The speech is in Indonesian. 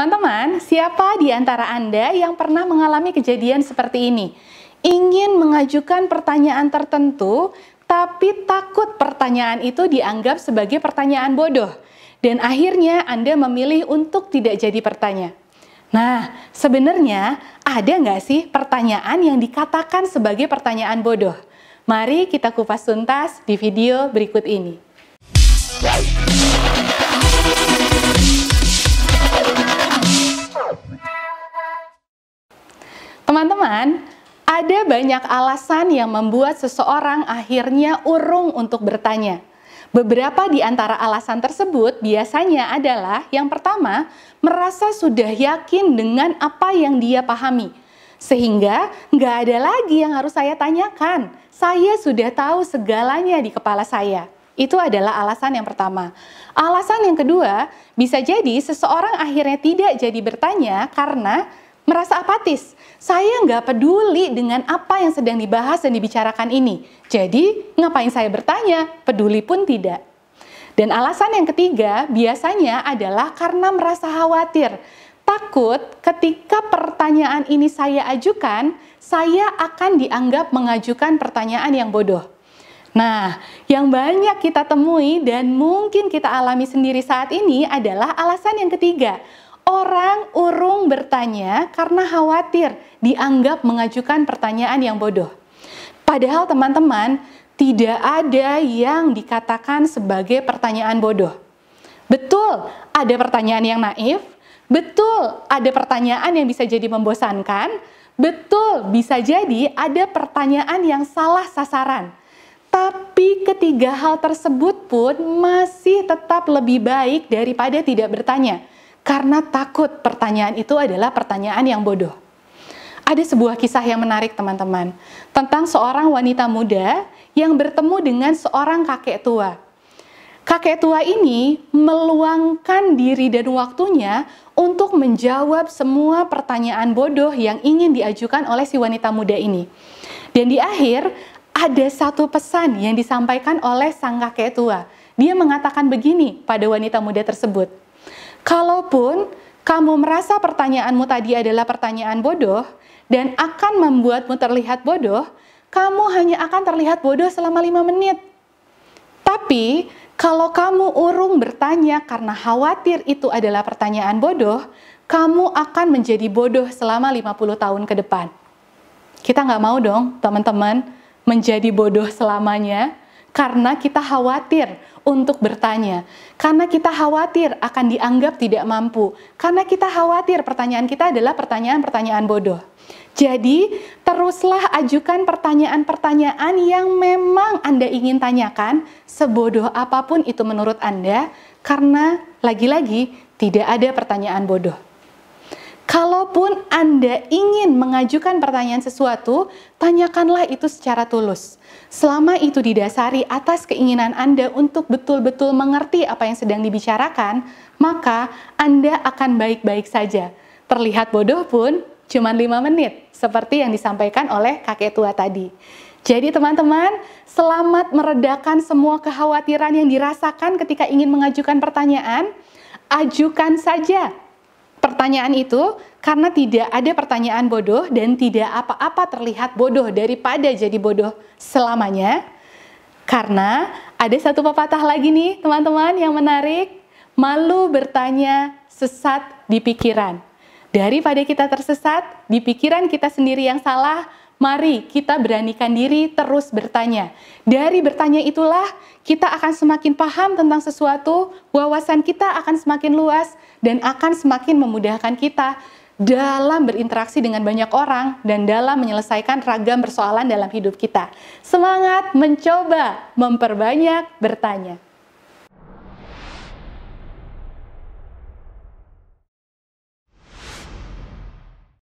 Teman-teman, siapa di antara Anda yang pernah mengalami kejadian seperti ini? Ingin mengajukan pertanyaan tertentu, tapi takut pertanyaan itu dianggap sebagai pertanyaan bodoh. Dan akhirnya Anda memilih untuk tidak jadi pertanyaan. Nah, sebenarnya ada nggak sih pertanyaan yang dikatakan sebagai pertanyaan bodoh? Mari kita kupas tuntas di video berikut ini. Teman-teman, ada banyak alasan yang membuat seseorang akhirnya urung untuk bertanya. Beberapa di antara alasan tersebut biasanya adalah yang pertama, merasa sudah yakin dengan apa yang dia pahami. Sehingga nggak ada lagi yang harus saya tanyakan. Saya sudah tahu segalanya di kepala saya. Itu adalah alasan yang pertama. Alasan yang kedua, bisa jadi seseorang akhirnya tidak jadi bertanya karena merasa apatis. Saya nggak peduli dengan apa yang sedang dibahas dan dibicarakan ini. Jadi, ngapain saya bertanya? Peduli pun tidak. Dan alasan yang ketiga biasanya adalah karena merasa khawatir. Takut ketika pertanyaan ini saya ajukan, saya akan dianggap mengajukan pertanyaan yang bodoh. Nah, yang banyak kita temui dan mungkin kita alami sendiri saat ini adalah alasan yang ketiga, Orang urung bertanya karena khawatir dianggap mengajukan pertanyaan yang bodoh. Padahal teman-teman, tidak ada yang dikatakan sebagai pertanyaan bodoh. Betul, ada pertanyaan yang naif, betul, ada pertanyaan yang bisa jadi membosankan, betul, bisa jadi ada pertanyaan yang salah sasaran. Tapi ketiga hal tersebut pun masih tetap lebih baik daripada tidak bertanya karena takut pertanyaan itu adalah pertanyaan yang bodoh. Ada sebuah kisah yang menarik teman-teman, tentang seorang wanita muda yang bertemu dengan seorang kakek tua. Kakek tua ini meluangkan diri dan waktunya untuk menjawab semua pertanyaan bodoh yang ingin diajukan oleh si wanita muda ini. Dan di akhir, ada satu pesan yang disampaikan oleh sang kakek tua. Dia mengatakan begini pada wanita muda tersebut. Kalaupun kamu merasa pertanyaanmu tadi adalah pertanyaan bodoh dan akan membuatmu terlihat bodoh, kamu hanya akan terlihat bodoh selama lima menit. Tapi, kalau kamu urung bertanya karena khawatir itu adalah pertanyaan bodoh, kamu akan menjadi bodoh selama 50 tahun ke depan. Kita nggak mau dong, teman-teman, menjadi bodoh selamanya, karena kita khawatir untuk bertanya, karena kita khawatir akan dianggap tidak mampu, karena kita khawatir pertanyaan kita adalah pertanyaan-pertanyaan bodoh. Jadi, teruslah ajukan pertanyaan-pertanyaan yang memang Anda ingin tanyakan, sebodoh apapun itu menurut Anda, karena lagi-lagi tidak ada pertanyaan bodoh. Kalaupun Anda ingin mengajukan pertanyaan sesuatu, tanyakanlah itu secara tulus. Selama itu didasari atas keinginan Anda untuk betul-betul mengerti apa yang sedang dibicarakan, maka Anda akan baik-baik saja. Terlihat bodoh pun cuma lima menit, seperti yang disampaikan oleh kakek tua tadi. Jadi teman-teman, selamat meredakan semua kekhawatiran yang dirasakan ketika ingin mengajukan pertanyaan. Ajukan saja pertanyaan itu karena tidak ada pertanyaan bodoh dan tidak apa-apa terlihat bodoh daripada jadi bodoh selamanya. Karena ada satu pepatah lagi nih teman-teman yang menarik, malu bertanya sesat di pikiran. Daripada kita tersesat di pikiran kita sendiri yang salah, Mari kita beranikan diri terus bertanya. Dari bertanya itulah kita akan semakin paham tentang sesuatu, wawasan kita akan semakin luas dan akan semakin memudahkan kita dalam berinteraksi dengan banyak orang dan dalam menyelesaikan ragam persoalan dalam hidup kita. Semangat mencoba, memperbanyak bertanya.